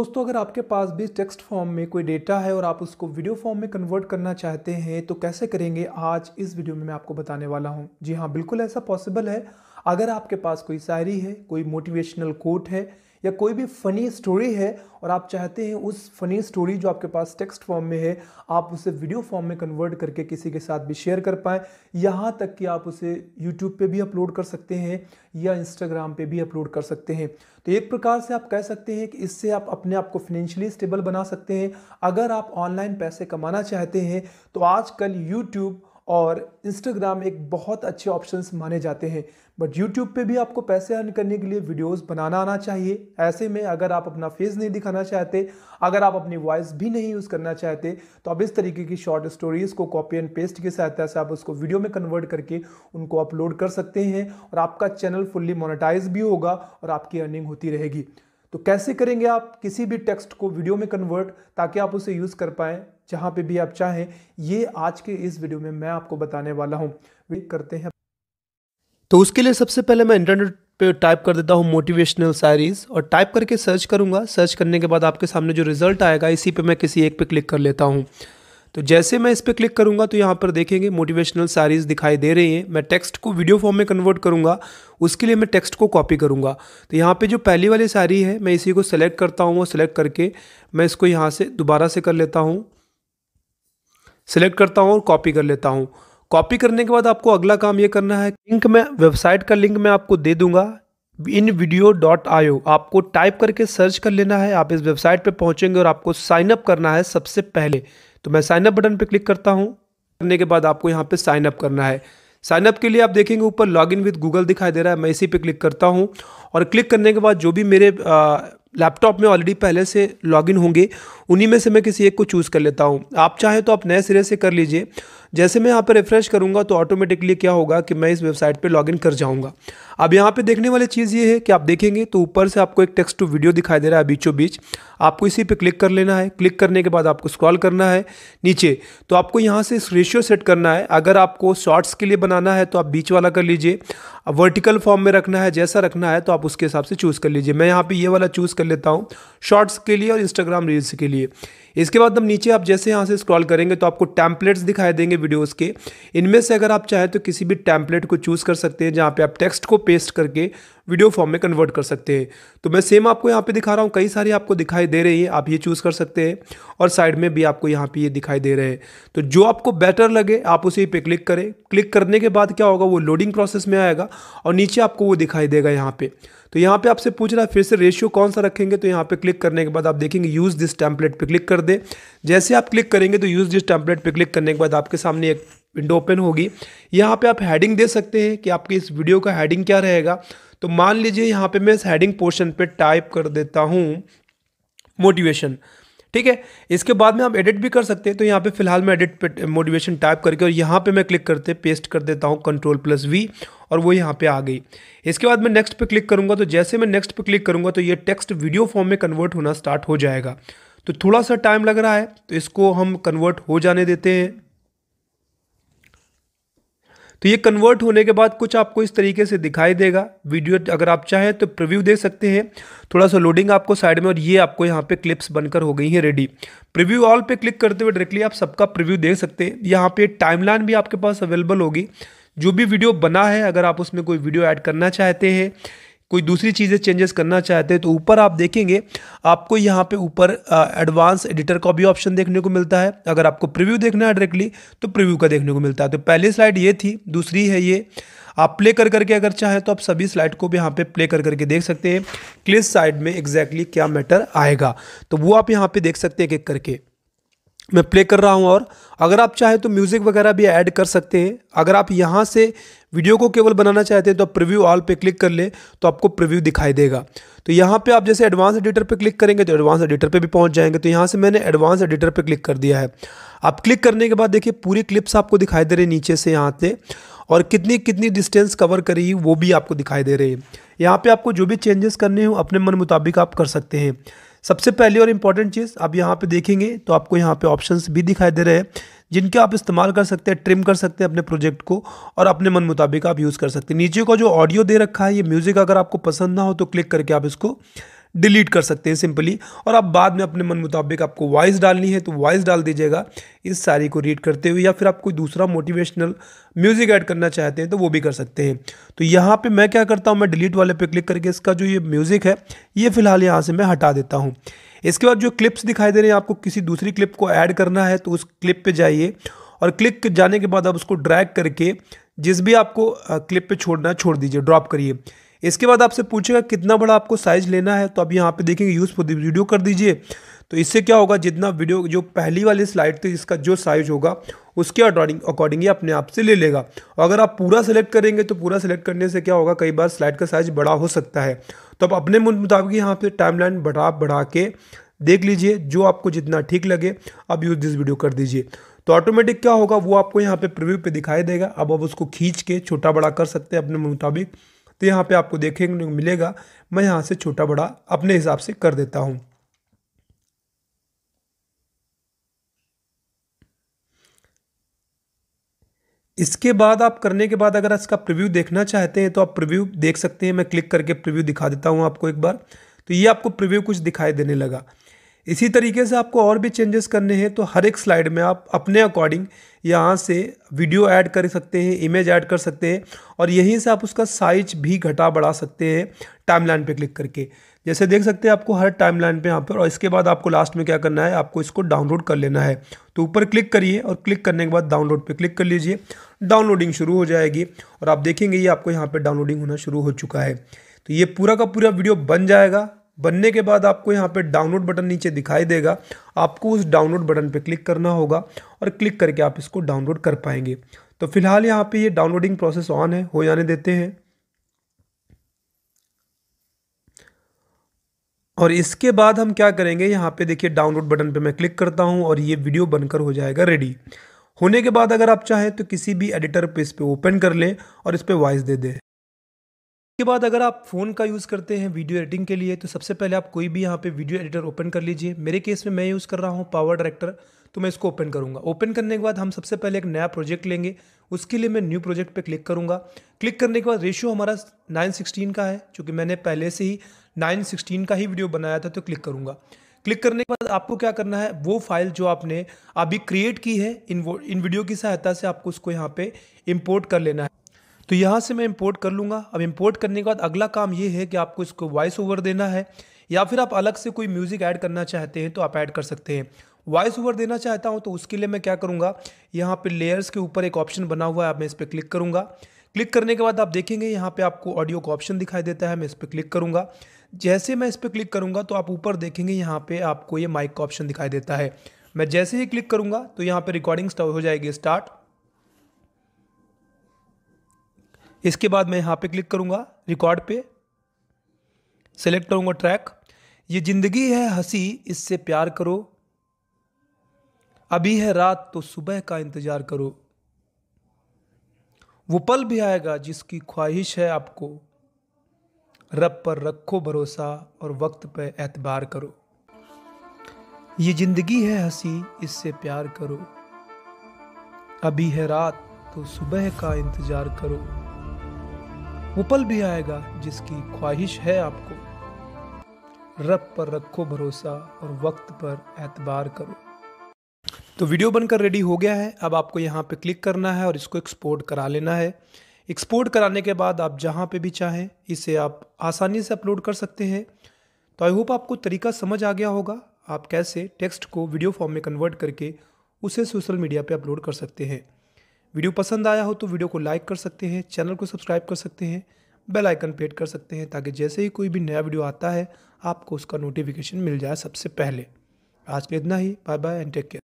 दोस्तों अगर आपके पास भी टेक्स्ट फॉर्म में कोई डेटा है और आप उसको वीडियो फॉर्म में कन्वर्ट करना चाहते हैं तो कैसे करेंगे आज इस वीडियो में मैं आपको बताने वाला हूं जी हाँ बिल्कुल ऐसा पॉसिबल है अगर आपके पास कोई शायरी है कोई मोटिवेशनल कोट है या कोई भी फ़नी स्टोरी है और आप चाहते हैं उस फ़नी स्टोरी जो आपके पास टेक्स्ट फॉर्म में है आप उसे वीडियो फॉर्म में कन्वर्ट करके किसी के साथ भी शेयर कर पाएँ यहाँ तक कि आप उसे यूट्यूब पे भी अपलोड कर सकते हैं या इंस्टाग्राम पे भी अपलोड कर सकते हैं तो एक प्रकार से आप कह सकते हैं कि इससे आप अपने आप को फिनेंशियली स्टेबल बना सकते हैं अगर आप ऑनलाइन पैसे कमाना चाहते हैं तो आजकल यूट्यूब और इंस्टाग्राम एक बहुत अच्छे ऑप्शंस माने जाते हैं बट यूट्यूब पे भी आपको पैसे अर्न करने के लिए वीडियोस बनाना आना चाहिए ऐसे में अगर आप अपना फेस नहीं दिखाना चाहते अगर आप अपनी वॉइस भी नहीं यूज़ करना चाहते तो आप इस तरीके की शॉर्ट स्टोरीज़ को कॉपी एंड पेस्ट की सहायता से आप उसको वीडियो में कन्वर्ट करके उनको अपलोड कर सकते हैं और आपका चैनल फुल्ली मोनिटाइज भी होगा और आपकी अर्निंग होती रहेगी तो कैसे करेंगे आप किसी भी टेक्स्ट को वीडियो में कन्वर्ट ताकि आप उसे यूज़ कर पाएँ जहाँ पे भी आप चाहें ये आज के इस वीडियो में मैं आपको बताने वाला हूँ करते हैं तो उसके लिए सबसे पहले मैं इंटरनेट पे टाइप कर देता हूँ मोटिवेशनल सैरीज और टाइप करके सर्च करूँगा सर्च करने के बाद आपके सामने जो रिजल्ट आएगा इसी पे मैं किसी एक पे क्लिक कर लेता हूँ तो जैसे मैं इस पर क्लिक करूँगा तो यहाँ पर देखेंगे मोटिवेशनल सारीज दिखाई दे रही हैं मैं टेक्स्ट को वीडियो फॉर्म में कन्वर्ट करूँगा उसके लिए मैं टेक्स्ट को कॉपी करूँगा तो यहाँ पे जो पहली वाली सारी है मैं इसी को सेलेक्ट करता हूँ और सेलेक्ट करके मैं इसको यहाँ से दोबारा से कर लेता हूँ सेलेक्ट करता हूँ और कॉपी कर लेता हूँ कॉपी करने के बाद आपको अगला काम ये करना है लिंक मैं वेबसाइट का लिंक मैं आपको दे दूंगा इन वीडियो डॉट आयो आपको टाइप करके सर्च कर लेना है आप इस वेबसाइट पर पहुंचेंगे और आपको साइन अप करना है सबसे पहले तो मैं साइन अप बटन पर क्लिक करता हूँ करने के बाद आपको यहाँ पर साइन अप करना है साइन अप के लिए आप देखेंगे ऊपर लॉग इन विद गूगल दिखाई दे रहा है मैं इसी पे क्लिक करता हूँ और क्लिक करने के बाद जो भी मेरे लैपटॉप में ऑलरेडी पहले से लॉगिन होंगे उन्हीं में से मैं किसी एक को चूज़ कर लेता हूँ आप चाहें तो आप नए सिरे से कर लीजिए जैसे मैं यहाँ पर रिफ्रेश करूँगा तो ऑटोमेटिकली क्या होगा कि मैं इस वेबसाइट पर लॉगिन कर जाऊँगा अब यहाँ पर देखने वाली चीज़ ये है कि आप देखेंगे तो ऊपर से आपको एक टेक्स्ट टू वीडियो दिखाई दे रहा है बीचों बीच आपको इसी पर क्लिक कर लेना है क्लिक करने के बाद आपको स्क्रॉल करना है नीचे तो आपको यहाँ से रेशियो सेट करना है अगर आपको शॉर्ट्स के लिए बनाना है तो आप बीच वाला कर लीजिए वर्टिकल फॉर्म में रखना है जैसा रखना है तो आप उसके हिसाब से चूज़ कर लीजिए मैं यहाँ पे ये वाला चूज़ कर लेता हूँ शॉर्ट्स के लिए और इंस्टाग्राम रील्स के लिए इसके बाद हम नीचे आप जैसे यहाँ से स्क्रॉल करेंगे तो आपको टैम्पलेट्स दिखाई देंगे वीडियोस के इनमें से अगर आप चाहें तो किसी भी टैम्पलेट को चूज़ कर सकते हैं जहाँ पे आप टेक्स्ट को पेस्ट करके वीडियो फॉर्म में कन्वर्ट कर सकते हैं तो मैं सेम आपको यहाँ पे दिखा रहा हूँ कई सारी आपको दिखाई दे रही है आप ये चूज़ कर सकते हैं और साइड में भी आपको यहाँ पर ये दिखाई दे रहे हैं तो जो आपको बेटर लगे आप उसी पे क्लिक करें क्लिक करने के बाद क्या होगा वो लोडिंग प्रोसेस में आएगा और नीचे आपको वो दिखाई देगा यहाँ पर तो यहाँ पर आपसे पूछ रहा है फिर से रेशियो कौन सा रखेंगे तो यहाँ पर क्लिक करने के बाद आप देखेंगे यूज़ दिस टैम्पलेट पर क्लिक कर दे जैसे आप क्लिक करेंगे तो यूज़ दिस टेम्पलेट पे क्लिक करने के बाद आपके सामने एक विंडो ओपन होगी यहाँ पे आप हैडिंग दे सकते हैं कि आपके इस वीडियो का हैडिंग क्या रहेगा तो मान लीजिए यहाँ पे मैं इस हैडिंग पोर्शन पे टाइप कर देता हूँ मोटिवेशन ठीक है इसके बाद में आप एडिट भी कर सकते हैं तो यहाँ पे फिलहाल मैं एडिट पे मोटिवेशन टाइप करके और यहाँ पे मैं क्लिक करते पेस्ट कर देता हूँ कंट्रोल प्लस वी और वो यहाँ पे आ गई इसके बाद मैं नेक्स्ट पे क्लिक करूँगा तो जैसे मैं नेक्स्ट पे क्लिक करूँगा तो ये टेक्स्ट वीडियो फॉर्म में कन्वर्ट होना स्टार्ट हो जाएगा तो थोड़ा सा टाइम लग रहा है तो इसको हम कन्वर्ट हो जाने देते हैं तो ये कन्वर्ट होने के बाद कुछ आपको इस तरीके से दिखाई देगा वीडियो अगर आप चाहें तो प्रीव्यू दे सकते हैं थोड़ा सा लोडिंग आपको साइड में और ये आपको यहाँ पे क्लिप्स बनकर हो गई हैं रेडी प्रीव्यू ऑल पे क्लिक करते हुए डायरेक्टली आप सबका प्रीव्यू देख सकते हैं यहाँ पे टाइमलाइन भी आपके पास अवेलेबल होगी जो भी वीडियो बना है अगर आप उसमें कोई वीडियो ऐड करना चाहते हैं कोई दूसरी चीज़ें चेंजेस करना चाहते हैं तो ऊपर आप देखेंगे आपको यहाँ पे ऊपर एडवांस एडिटर का भी ऑप्शन देखने को मिलता है अगर आपको प्रीव्यू देखना है डायरेक्टली तो प्रीव्यू का देखने को मिलता है तो पहली स्लाइड ये थी दूसरी है ये आप प्ले कर करके अगर चाहें तो आप सभी स्लाइड को भी यहाँ पे प्ले कर करके देख सकते हैं क्लिस साइड में एग्जैक्टली exactly क्या मैटर आएगा तो वो आप यहाँ पे देख सकते हैं एक एक करके मैं प्ले कर रहा हूँ और अगर आप चाहें तो म्यूज़िक वगैरह भी ऐड कर सकते हैं अगर आप यहाँ से वीडियो को केवल बनाना चाहते हैं तो आप प्रिव्यू ऑल पे क्लिक कर ले तो आपको प्रिव्यू दिखाई देगा तो यहाँ पे आप जैसे एडवांस एडिटर पे क्लिक करेंगे तो एडवांस एडिटर पे भी पहुँच जाएंगे तो यहाँ से मैंने एडवांस एडिटर पर क्लिक कर दिया है आप क्लिक करने के बाद देखिए पूरी क्लिप्स आपको दिखाई दे रही नीचे से यहाँ से और कितनी कितनी डिस्टेंस कवर करी वो भी आपको दिखाई दे रही है यहाँ पर आपको जो भी चेंजेस करने हो अपने मन मुताबिक आप कर सकते हैं सबसे पहली और इम्पॉर्टेंट चीज़ आप यहाँ पे देखेंगे तो आपको यहाँ पे ऑप्शंस भी दिखाई दे रहे हैं जिनके आप इस्तेमाल कर सकते हैं ट्रिम कर सकते हैं अपने प्रोजेक्ट को और अपने मन मुताबिक आप यूज़ कर सकते हैं नीचे का जो ऑडियो दे रखा है ये म्यूज़िक अगर आपको पसंद ना हो तो क्लिक करके आप इसको डिलीट कर सकते हैं सिंपली और आप बाद में अपने मन मुताबिक आपको वॉइस डालनी है तो वॉइस डाल दीजिएगा इस सारी को रीड करते हुए या फिर आप कोई दूसरा मोटिवेशनल म्यूज़िक ऐड करना चाहते हैं तो वो भी कर सकते हैं तो यहाँ पे मैं क्या करता हूँ मैं डिलीट वाले पे क्लिक करके इसका जो ये म्यूज़िक है ये फ़िलहाल यहाँ से मैं हटा देता हूँ इसके बाद जो क्लिप्स दिखाई दे रहे हैं आपको किसी दूसरी क्लिप को ऐड करना है तो उस क्लिप पर जाइए और क्लिक जाने के बाद आप उसको ड्रैग करके जिस भी आपको क्लिप पर छोड़ना छोड़ दीजिए ड्रॉप करिए इसके बाद आपसे पूछेगा कितना बड़ा आपको साइज़ लेना है तो आप यहाँ पे देखेंगे यूज़ फॉर वीडियो कर दीजिए तो इससे क्या होगा जितना वीडियो जो पहली वाली स्लाइड थी इसका जो साइज़ होगा उसके अकॉर्डिंग अकॉर्डिंग ही अपने आप से ले लेगा और अगर आप पूरा सेलेक्ट करेंगे तो पूरा सेलेक्ट करने से क्या होगा कई बार स्लाइड का साइज़ बड़ा हो सकता है तो आप अपने मुताबिक यहाँ पर लाइन बढ़ा बढ़ा के देख लीजिए जो आपको जितना ठीक लगे अब यूज़ दिस वीडियो कर दीजिए तो ऑटोमेटिक क्या होगा वो आपको यहाँ पे प्रिव्यू पे दिखाई देगा अब आप उसको खींच के छोटा बड़ा कर सकते हैं अपने मुताबिक तो यहाँ पे आपको देखेंगे मिलेगा मैं यहाँ से छोटा बड़ा अपने हिसाब से कर देता हूँ इसके बाद आप करने के बाद अगर इसका प्रीव्यू देखना चाहते हैं तो आप प्रीव्यू देख सकते हैं मैं क्लिक करके प्रीव्यू दिखा देता हूँ आपको एक बार तो ये आपको प्रीव्यू कुछ दिखाई देने लगा इसी तरीके से आपको और भी चेंजेस करने हैं तो हर एक स्लाइड में आप अपने अकॉर्डिंग यहाँ से वीडियो ऐड कर सकते हैं इमेज ऐड कर सकते हैं और यहीं से आप उसका साइज भी घटा बढ़ा सकते हैं टाइमलाइन पे क्लिक करके जैसे देख सकते हैं आपको हर टाइमलाइन पे यहाँ पर और इसके बाद आपको लास्ट में क्या करना है आपको इसको डाउनलोड कर लेना है तो ऊपर क्लिक करिए और क्लिक करने के बाद डाउनलोड पर क्लिक कर लीजिए डाउनलोडिंग शुरू हो जाएगी और आप देखेंगे ये आपको यहाँ पर डाउनलोडिंग होना शुरू हो चुका है तो ये पूरा का पूरा वीडियो बन जाएगा बनने के बाद आपको यहाँ पे डाउनलोड बटन नीचे दिखाई देगा आपको उस डाउनलोड बटन पे क्लिक करना होगा और क्लिक करके आप इसको डाउनलोड कर पाएंगे तो फिलहाल यहाँ पे ये डाउनलोडिंग प्रोसेस ऑन है हो जाने देते हैं और इसके बाद हम क्या करेंगे यहाँ पे देखिए डाउनलोड बटन पे मैं क्लिक करता हूँ और ये वीडियो बनकर हो जाएगा रेडी होने के बाद अगर आप चाहें तो किसी भी एडिटर पे इस पर ओपन कर लें और इस पर वॉइस दे दें उसके बाद अगर आप फ़ोन का यूज़ करते हैं वीडियो एडिटिंग के लिए तो सबसे पहले आप कोई भी यहाँ पे वीडियो एडिटर ओपन कर लीजिए मेरे केस में मैं यूज़ कर रहा हूँ पावर डायरेक्टर तो मैं इसको ओपन करूँगा ओपन करने के बाद हम सबसे पहले एक नया प्रोजेक्ट लेंगे उसके लिए मैं न्यू प्रोजेक्ट पे क्लिक करूँगा क्लिक करने के बाद रेशियो हमारा 916 का है चूँकि मैंने पहले से ही 916 का ही वीडियो बनाया था तो क्लिक करूँगा क्लिक करने के बाद आपको क्या करना है वो फाइल जो आपने अभी क्रिएट की है इन इन वीडियो की सहायता से आपको उसको यहाँ पे इम्पोर्ट कर लेना है तो यहाँ से मैं इम्पोर्ट कर लूँगा अब इम्पोर्ट करने के बाद अगला काम ये है कि आपको इसको वॉइस ओवर देना है या फिर आप अलग से कोई म्यूज़िक ऐड करना चाहते हैं तो आप ऐड कर सकते हैं वॉइस ओवर देना चाहता हूँ तो उसके लिए मैं क्या करूँगा यहाँ पर लेयर्स के ऊपर एक ऑप्शन बना हुआ है आप मैं इस पर क्लिक करूँगा क्लिक करने के बाद आप देखेंगे यहाँ पे आपको ऑडियो का ऑप्शन दिखाई देता है मैं इस पर क्लिक करूँगा जैसे मैं इस पर क्लिक करूँगा तो आप ऊपर देखेंगे यहाँ पर आपको ये माइक का ऑप्शन दिखाई देता है मैं जैसे ही क्लिक करूँगा तो यहाँ पर रिकॉर्डिंग हो जाएगी स्टार्ट इसके बाद मैं यहाँ पे क्लिक करूँगा रिकॉर्ड पे सेलेक्ट करूँगा ट्रैक ये ज़िंदगी है हंसी इससे प्यार करो अभी है रात तो सुबह का इंतज़ार करो वो पल भी आएगा जिसकी ख्वाहिश है आपको रब पर रखो भरोसा और वक्त पर एतबार करो ये ज़िंदगी है हंसी इससे प्यार करो अभी है रात तो सुबह का इंतज़ार करो पल भी आएगा जिसकी ख्वाहिश है आपको रब पर रखो भरोसा और वक्त पर एतबार करो तो वीडियो बनकर रेडी हो गया है अब आपको यहाँ पे क्लिक करना है और इसको एक्सपोर्ट करा लेना है एक्सपोर्ट कराने के बाद आप जहाँ पे भी चाहें इसे आप आसानी से अपलोड कर सकते हैं तो आई होप आपको तरीका समझ आ गया होगा आप कैसे टेक्स्ट को वीडियो फॉर्म में कन्वर्ट करके उसे सोशल मीडिया पे अपलोड कर सकते हैं वीडियो पसंद आया हो तो वीडियो को लाइक कर सकते हैं चैनल को सब्सक्राइब कर सकते हैं बेल आइकन पेड कर सकते हैं ताकि जैसे ही कोई भी नया वीडियो आता है आपको उसका नोटिफिकेशन मिल जाए सबसे पहले आज के इतना ही bye bye and take care